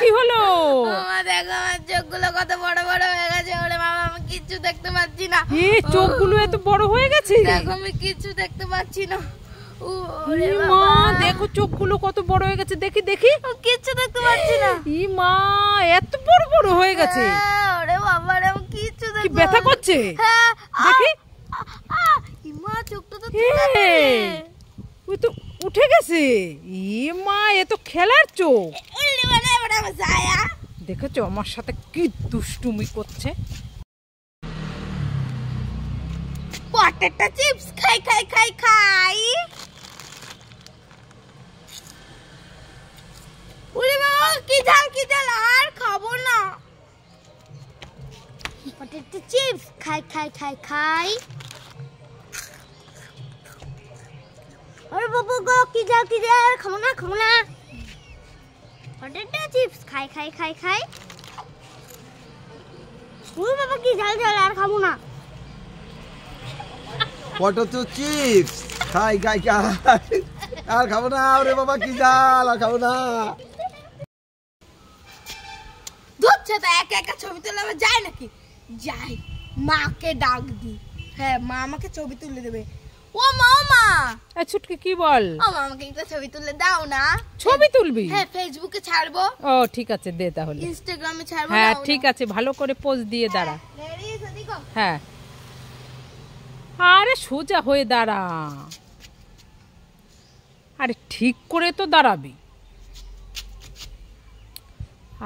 কি হলো মামা দেখো আমার চোখগুলো কত বড় বড় হয়ে গেছে ওরে মামা আমি কিচ্ছু দেখতে পাচ্ছি না এ চোখগুলো এত বড় হয়ে গেছে দেখো আমি কিচ্ছু দেখতে পাচ্ছি না ওরে মা দেখো চোখগুলো কত বড় হয়ে গেছে দেখি দেখি কিচ্ছু দেখতে পাচ্ছি না ই মা এত বড় বড় হয়ে গেছে হ্যাঁ, কিচ্ছু ব্যথা করছে হ্যাঁ, ই মা চোখটা তো উঠে গেছে ই মা খেলার চোখ দেখেছো আমার সাথে কি দুষ্টুমি করছে চিপস খাই খাই খাই খাই কি কি আর খাবো না চিপস খাই খাই খাই খাই ওরে গো কি কি খাবো না খাবো না পটেটো চিপস খাই খাই খাই খাই ওই বাবা কি ঝাল ঝাল আর খাবো না পটেটো চিপস খাই খাই খাই আর খাবো না ওরে বাবা কি ঝাল আর খাবো না ধরছে তো একা একা ছবি তোলা যায় নাকি যাই মাকে ডাক দি হ্যাঁ মা আমাকে ছবি তুলে দেবে ও মা এ ছুটকে কি বল ও মা আমাকে একটা ছবি তুলে দাও না ছবি তুলবি হ্যাঁ ফেসবুকে ছাড়বো ও ঠিক আছে দে তাহলে ইনস্টাগ্রামে ছাড়বো হ্যাঁ ঠিক আছে ভালো করে পোস্ট দিয়ে দাঁড়া হ্যাঁ, হ্যাঁ আরে সোজা হয়ে দাঁড়া আরে ঠিক করে তো দাঁড়াবি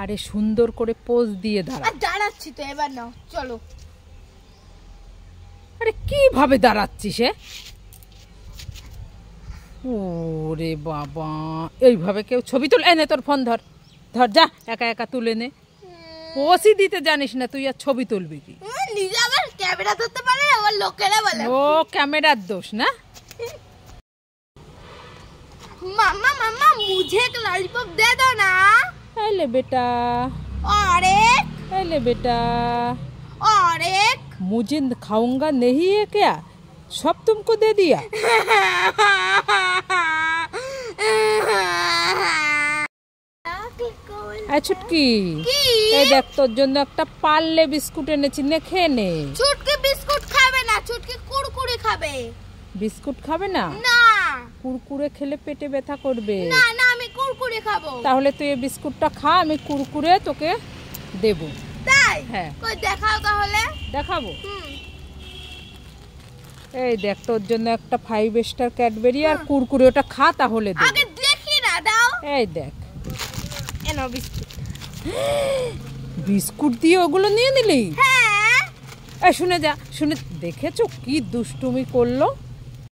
আরে সুন্দর করে পোজ দিয়ে দাঁড়া দাঁড়াচ্ছি তো এবার নাও চলো আরে কিভাবে দাঁড়াচ্ছিস হ্যাঁ ওরে বাবা এইভাবে কেউ ছবি তুলে এনে তোর ফোন ধর ধর যা একা একা তুলে নে পোষই দিতে জানিস না তুই আর ছবি তুলবি কি ক্যামেরা ধরতে পারে আবার লোকেরা বলে ও ক্যামেরার দোষ না মামা মামা মুঝে এক ললিপপ দে দো না এলে বেটা আরে এলে বেটা আরে मुझे খাউঙ্গা नहीं है সব सब দে দিয়া दिया ছুটকি এই দেখ তোর জন্য একটা পারলে বিস্কুট এনেছি নে খেয়ে নে ছুটকি বিস্কুট খাবে না ছুটকি কুরকুরে খাবে বিস্কুট খাবে না না কুরকুরে খেলে পেটে ব্যথা করবে না না আমি কুড়কুড়ে খাবো তাহলে তুই এই বিস্কুটটা খা আমি কুরকুরে তোকে দেব তাই হ্যাঁ কই দেখাও তাহলে দেখাবো এই দেখ তোর জন্য একটা ফাইভ স্টার ক্যাডবেরি আর কুরকুরে ওটা খা তাহলে আগে দেখি না দাও এই দেখ এনো বিস্কুট বিস্কুট দিয়ে ওগুলো নিয়ে নিলি হ্যাঁ শুনে যা শুনে দেখেছো কি দুষ্টুমি করলো